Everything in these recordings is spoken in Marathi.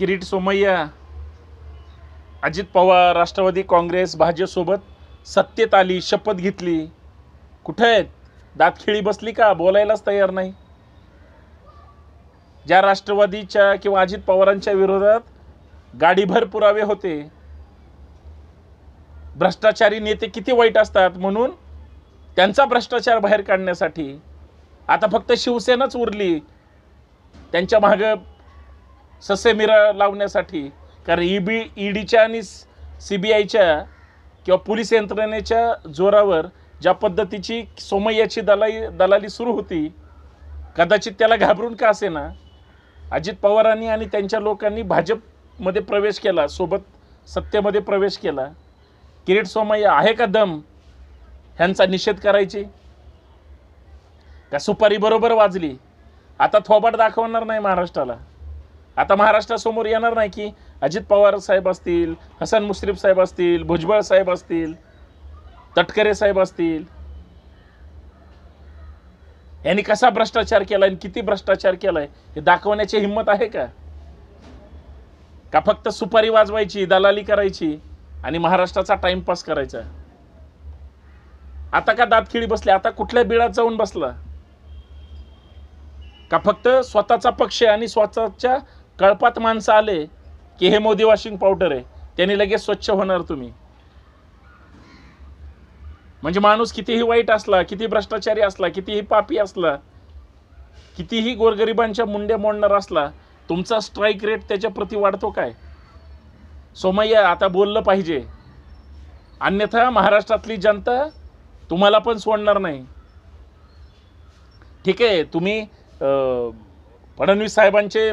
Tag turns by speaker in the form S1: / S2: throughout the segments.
S1: किरीट सोमय्या अजित पवार राष्ट्रवादी काँग्रेस भाजपसोबत सत्तेत आली शपथ घेतली कुठं आहेत दातखिळी बसली का बोलायलाच तयार नाही ज्या राष्ट्रवादीच्या किंवा अजित पवारांच्या विरोधात गाडीभर पुरावे होते भ्रष्टाचारी नेते किती वाईट असतात म्हणून त्यांचा भ्रष्टाचार बाहेर काढण्यासाठी आता फक्त शिवसेनाच उरली त्यांच्या मागं ससेमिरा लावण्यासाठी कारण E e B E e डीच्या आणि सी बी आयच्या किंवा पोलीस यंत्रणेच्या जोरावर ज्या पद्धतीची सोमय्याची दलाई दलाली सुरू होती कदाचित त्याला घाबरून का असे ना अजित पवारांनी आणि त्यांच्या लोकांनी भाजपमध्ये प्रवेश केला सोबत सत्तेमध्ये प्रवेश केला किरीट सोमय्या आहे का दम ह्यांचा निषेध करायची का सुपारी बरोबर वाजली आता थोबाट दाखवणार नाही महाराष्ट्राला आता महाराष्ट्रासमोर येणार नाही की अजित पवार साहेब असतील हसन मुश्रीफ साहेब असतील भुजबळ साहेब असतील तटकरे साहेब असतील यांनी कसा भ्रष्टाचार केला आणि किती भ्रष्टाचार केलाय हे दाखवण्याची हिंमत आहे का का फक्त सुपारी वाजवायची दलाली करायची आणि महाराष्ट्राचा टाइमपास करायचा आता का दातखिळी बसली आता कुठल्या बिळात जाऊन बसला का फक्त स्वतःचा पक्ष आणि स्वतःच्या कळपात माणसं आले की हे मोदी वॉशिंग पावडर आहे त्याने लगेच स्वच्छ होणार तुम्ही म्हणजे माणूस कितीही वाईट असला किती भ्रष्टाचारी असला कितीही पापी असला कितीही गोरगरिबांच्या मुंडे मोडणार असला तुमचा स्ट्राईक रेट त्याच्या प्रती वाढतो काय सोमय्या आता बोललं पाहिजे अन्यथा महाराष्ट्रातली जनता तुम्हाला पण सोडणार नाही ठीक आहे तुम्ही फडणवीस साहेबांचे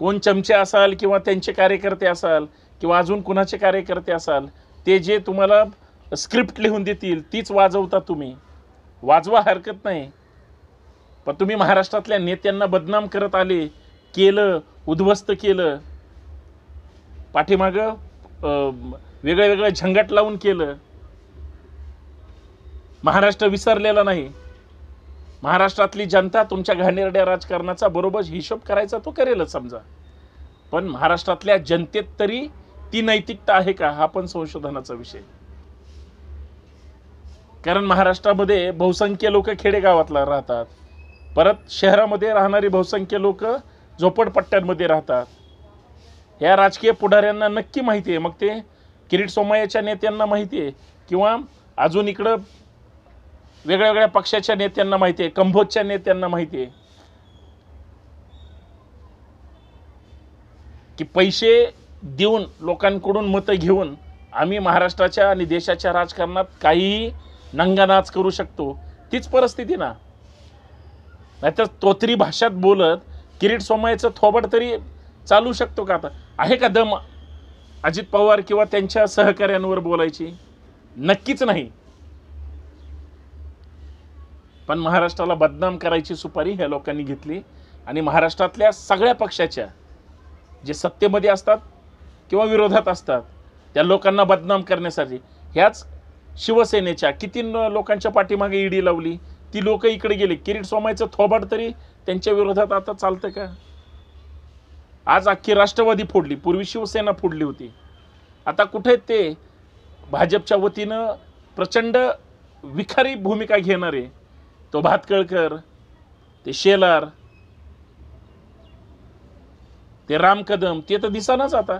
S1: कोण चमचे असाल किंवा त्यांचे कार्यकर्ते असाल किंवा अजून कुणाचे कार्यकर्ते असाल ते जे तुम्हाला स्क्रिप्ट लिहून देतील तीच वाजवता तुम्ही वाजवा हरकत नाही पण तुम्ही महाराष्ट्रातल्या नेत्यांना बदनाम करत आले केलं उद्ध्वस्त केलं पाठीमागं वेगळं वेगळं झंगट लावून केलं महाराष्ट्र विसरलेला नाही महाराष्ट्रातली जनता तुमच्या घाणेरड्या राजकारणाचा बरोबर हिशोब करायचा तो करेलच समजा पण महाराष्ट्रातल्या जनतेत तरी ती नैतिकता आहे का हा पण संशोधनाचा विषय कारण महाराष्ट्रामध्ये बहुसंख्य लोक खेडेगावातला राहतात परत शहरामध्ये राहणारी बहुसंख्य लोक झोपडपट्ट्यांमध्ये राहतात या राजकीय पुढाऱ्यांना नक्की माहिती आहे मग ते किरीट सोमायाच्या नेत्यांना माहिती आहे किंवा अजून इकडं वेगळ्या वेगळ्या पक्षाच्या नेत्यांना माहिती आहे कंभोजच्या नेत्यांना माहिती आहे की पैसे देऊन लोकांकडून मतं घेऊन आम्ही महाराष्ट्राच्या आणि देशाच्या राजकारणात काहीही नंगानाच करू शकतो तीच परिस्थिती ना नाहीतर तोतरी भाषात बोलत किरीट सोमायचं थोबड तरी चालू शकतो का आता आहे का दम अजित पवार किंवा त्यांच्या सहकाऱ्यांवर बोलायची नक्कीच नाही पण महाराष्ट्राला बदनाम करायची सुपारी ह्या लोकांनी घेतली आणि महाराष्ट्रातल्या सगळ्या पक्षाच्या जे सत्तेमध्ये असतात किंवा विरोधात असतात त्या लोकांना बदनाम करण्यासाठी ह्याच शिवसेनेच्या किती लोकांच्या पाठीमागे ईडी लावली ती लोक इकडे गेले किरीट सोमायचं थोबाड तरी त्यांच्या विरोधात आता चालतं का आज अख्खी राष्ट्रवादी फोडली पूर्वी शिवसेना फोडली होती आता कुठे ते भाजपच्या वतीनं प्रचंड विखारी भूमिका घेणारे तो भातकळकर ते शेलार ते राम कदम ते तर दिसानाच आता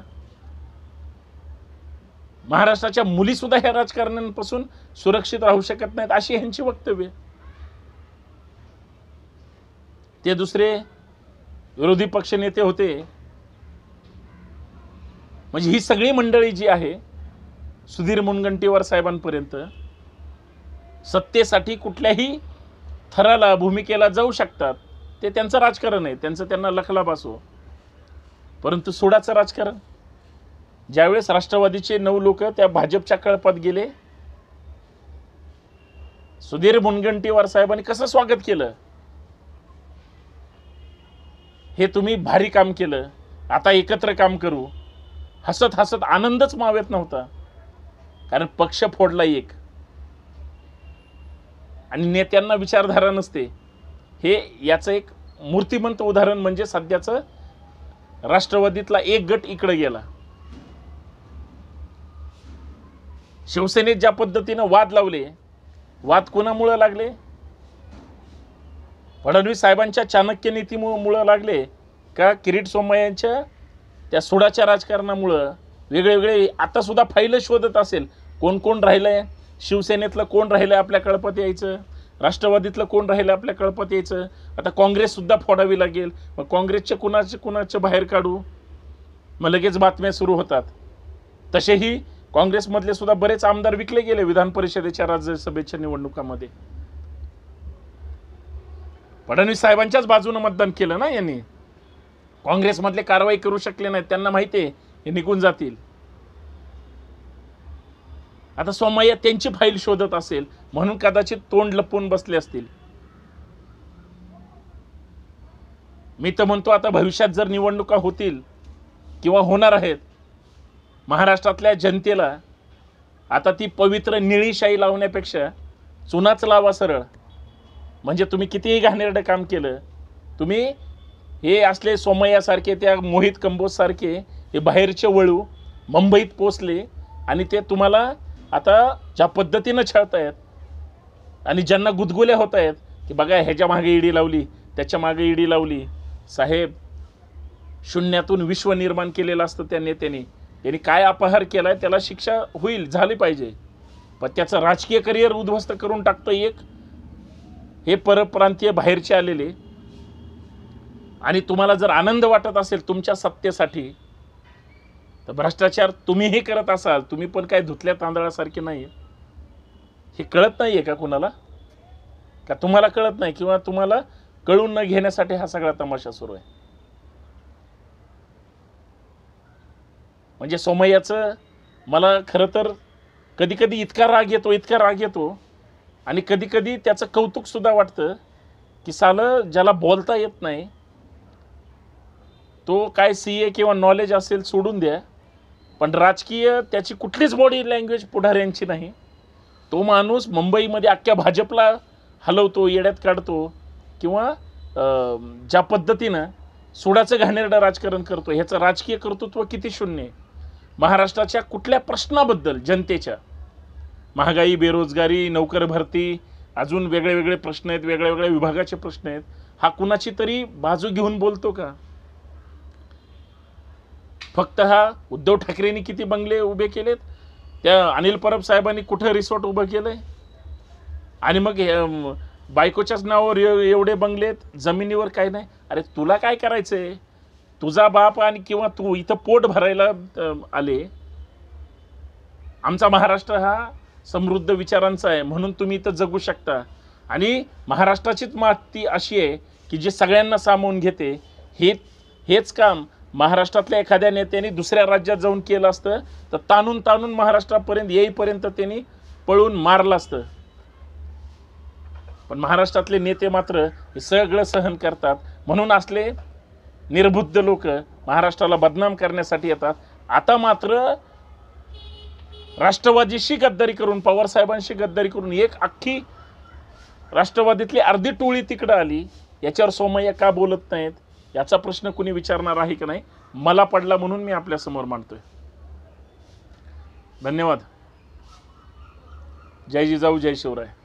S1: महाराष्ट्राच्या मुली सुद्धा ह्या राजकारण्यांपासून सुरक्षित राहू शकत नाहीत अशी ह्यांची वक्तव्य ते दुसरे विरोधी पक्ष नेते होते म्हणजे ही सगळी मंडळी जी आहे सुधीर मुनगंटीवार साहेबांपर्यंत सत्तेसाठी कुठल्याही थराला भूमिकेला जाऊ शकतात ते त्यांचं राजकारण आहे त्यांचं त्यांना लखला असो परंतु सोडाचं राजकारण ज्यावेळेस राष्ट्रवादीचे नऊ लोक त्या भाजपच्या कळपात गेले सुधीर मुनगंटीवार साहेबांनी कसं स्वागत केलं हे तुम्ही भारी काम केलं आता एकत्र काम करू हसत हसत आनंदच मावेत नव्हता कारण पक्ष फोडला एक आणि नेत्यांना विचारधारा नसते हे याचं एक मूर्तिमंत उदाहरण म्हणजे सध्याचं राष्ट्रवादीतला एक गट इकडे गेला शिवसेनेत ज्या पद्धतीनं वाद लावले वाद कोणामुळं लागले फडणवीस साहेबांच्या चाणक्य नीतीमुळं लागले का किरीट सोमय्यांच्या त्या सुडाच्या राजकारणामुळं वेगळेवेगळे वेगळे आतासुद्धा फाईल शोधत असेल कोण कोण राहिलं आहे शिवसेनेतलं कोण राहिलं आपल्या कळपत यायचं राष्ट्रवादीतलं कोण राहिलं आपल्या कळपत यायचं आता काँग्रेससुद्धा फोडावी लागेल मग काँग्रेसच्या कुणाचे कुणाच्या बाहेर काढू मग लगेच बातम्या सुरू होतात तसेही काँग्रेसमधले सुद्धा बरेच आमदार विकले गेले विधान परिषदेच्या राज्यसभेच्या निवडणुकामध्ये फडणवीस साहेबांच्याच बाजूनं मतदान केलं ना यांनी काँग्रेसमधले कारवाई करू शकले नाहीत त्यांना माहिती आहे हे निघून जातील आता सोमय्या त्यांची फाईल शोधत असेल म्हणून कदाचित तोंड लपवून बसले असतील मी तर म्हणतो आता भविष्यात जर निवडणुका होतील किंवा होणार आहेत महाराष्ट्रातल्या जनतेला आता ती पवित्र निळीशाही लावण्यापेक्षा चुनाच लावा सरळ म्हणजे तुम्ही कितीही घाणेरडं काम केलं तुम्ही हे असले सोमय्यासारखे त्या मोहित कंबोजसारखे हे बाहेरचे वळू मुंबईत पोचले आणि ते तुम्हाला आता ज्या पद्धतीनं छळतायत आणि ज्यांना गुदगुल्या होत आहेत की बघा ह्याच्या मागे ईडी लावली त्याच्या मागे ईडी लावली साहेब शून्यातून विश्व निर्माण केलेलं असतं त्या नेत्याने त्यांनी काय अपहार केला आहे त्याला शिक्षा होईल झाली पाहिजे पण त्याचं राजकीय करिअर उद्ध्वस्त करून टाकतं एक हे परप्रांतीय बाहेरचे आलेले आणि तुम्हाला जर आनंद वाटत असेल तुमच्या सत्तेसाठी तर भ्रष्टाचार तुम्हीही करत असाल तुम्ही पण काय धुतल्या तांदळासारखे नाही हे कळत नाही आहे का कुणाला का तुम्हाला कळत नाही किंवा तुम्हाला कळून न घेण्यासाठी हा सगळा तमाशा सुरू आहे म्हणजे सोमय्याचं मला खरं तर कधी कधी इतका राग येतो इतका राग येतो आणि कधी कधी त्याचं कौतुकसुद्धा वाटतं की सालं ज्याला बोलता येत नाही तो काय सी ए किंवा नॉलेज असेल सोडून द्या पण राजकीय त्याची कुठलीच बॉडी लँग्वेज पुढाऱ्यांची नाही तो माणूस मुंबईमध्ये अख्ख्या भाजपला हलवतो येड्यात काढतो किंवा ज्या पद्धतीनं सुडाचं घाणेरडं राजकारण करतो ह्याचं राजकीय कर्तृत्व किती शून्य आहे महाराष्ट्राच्या कुठल्या प्रश्नाबद्दल जनतेच्या महागाई बेरोजगारी नोकर भरती अजून वेगळे वेगळे प्रश्न आहेत वेगळ्या वेगळ्या विभागाचे प्रश्न आहेत हा कुणाची तरी बाजू घेऊन बोलतो का फक्त हा उद्धव ठाकरेंनी किती बंगले उभे केलेत त्या अनिल परब साहेबांनी कुठं रिसॉर्ट उभं केलंय आणि मग बायकोच्याच नावावर एवढे बंगलेत जमिनीवर काय नाही अरे तुला काय करायचंय तुझा बाप आणि किंवा तू इथं पोट भरायला आले आमचा महाराष्ट्र हा समृद्ध विचारांचा आहे म्हणून तुम्ही इथं जगू शकता आणि महाराष्ट्राचीच माती अशी आहे की जी सगळ्यांना सामावून घेते हे हेच काम महाराष्ट्रातल्या एखाद्या नेत्याने दुसऱ्या राज्यात जाऊन केलं असतं तर ताणून ताणून महाराष्ट्रापर्यंत येईपर्यंत त्यांनी पळून मारलं असतं पण महाराष्ट्रातले नेते मात्र हे सगळं सहन करतात म्हणून असले निर्बुद्ध लोक महाराष्ट्राला बदनाम करण्यासाठी येतात आता मात्र राष्ट्रवादीशी गद्दारी करून पवारसाहेबांशी गद्दारी करून एक अख्खी राष्ट्रवादीतली अर्धी टोळी तिकडं आली याच्यावर सोमय्या का बोलत नाहीत याचा प्रश्न कुणी विचारणार आहे की नाही मला पडला म्हणून मी आपल्या समोर मांडतोय धन्यवाद जय जिजाऊ जय शिवराय